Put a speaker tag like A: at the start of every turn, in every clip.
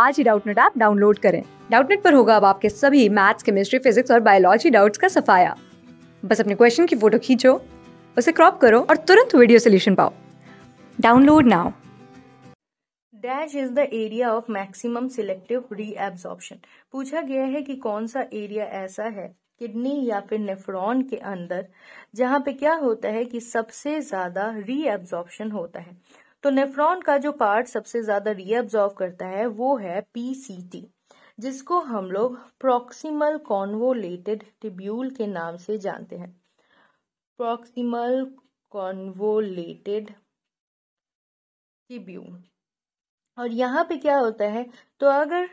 A: आज ही Doubtnut app download करें डाउटनेट पर होगा अब आपके सभी मैथ्स केमिस्ट्री फिजिक्स और बायोलॉजी डाउट्स का सफाया बस अपने क्वेश्चन की फोटो खींचो उसे क्रॉप करो और तुरंत वीडियो सोल्यूशन पाओ download now
B: dash is the area of maximum selective reabsorption पूछा गया है कि कौन सा एरिया ऐसा है किडनी या फिर नेफ्रॉन के अंदर जहां पे क्या होता है कि सबसे ज्यादा रीएब्जॉर्प्शन होता है तो नेफ्रॉन का जो पार्ट सबसे ज्यादा रीअब्जॉर्व करता है वो है पीसीटी जिसको हम लोग प्रोक्सीमल कॉन्वोलेटेड टिब्यूल के नाम से जानते हैं प्रोक्सीमल कॉन्वोलेटेड टिब्यूल और यहाँ पे क्या होता है तो अगर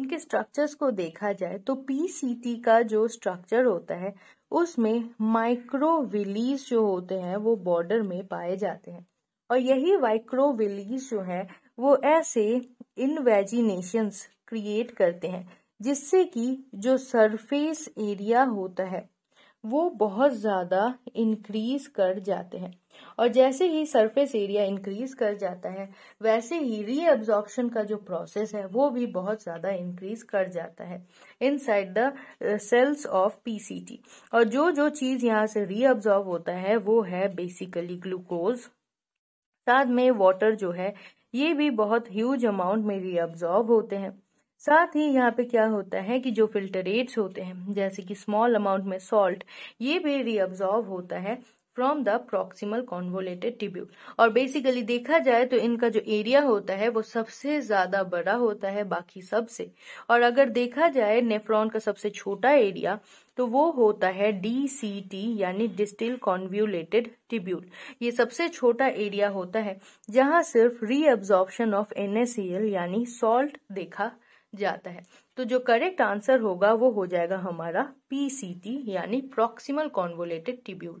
B: इनके स्ट्रक्चर्स को देखा जाए तो पीसीटी का जो स्ट्रक्चर होता है उसमें माइक्रोविलीज जो होते हैं वो बॉर्डर में पाए जाते हैं और यही वाइक्रोविलीज जो है वो ऐसे इनवेजिनेशन क्रिएट करते हैं जिससे कि जो सरफेस एरिया होता है वो बहुत ज़्यादा इंक्रीज कर जाते हैं और जैसे ही सरफेस एरिया इंक्रीज कर जाता है वैसे ही रीअब्जॉर्प्शन का जो प्रोसेस है वो भी बहुत ज़्यादा इंक्रीज कर जाता है inside the cells of PCT और जो जो चीज़ यहाँ से रीअब्जॉर्ब होता है वो है बेसिकली ग्लूकोज साथ में वाटर जो है ये भी बहुत ह्यूज अमाउंट में रीअब्जॉर्ब होते हैं साथ ही यहाँ पे क्या होता है कि जो फिल्टरेट्स होते हैं जैसे कि स्मॉल अमाउंट में सॉल्ट ये भी रीअब्जॉर्ब होता है from the proximal convoluted tubule और बेसिकली देखा जाए तो इनका जो एरिया होता है वो सबसे ज्यादा बड़ा होता है बाकी सबसे और अगर देखा जाए नेफ्रॉन का सबसे छोटा एरिया तो वो होता है टी यानी डिस्टिल कॉन्व्यूलेटेड टिब्यूल ये सबसे छोटा एरिया होता है जहां सिर्फ रीअब्जॉर्प्शन ऑफ एल यानी सॉल्ट देखा जाता है तो जो करेक्ट आंसर होगा वो हो जाएगा हमारा टी यानी प्रोक्सीमल कॉन्वोलेटेड टिब्यूल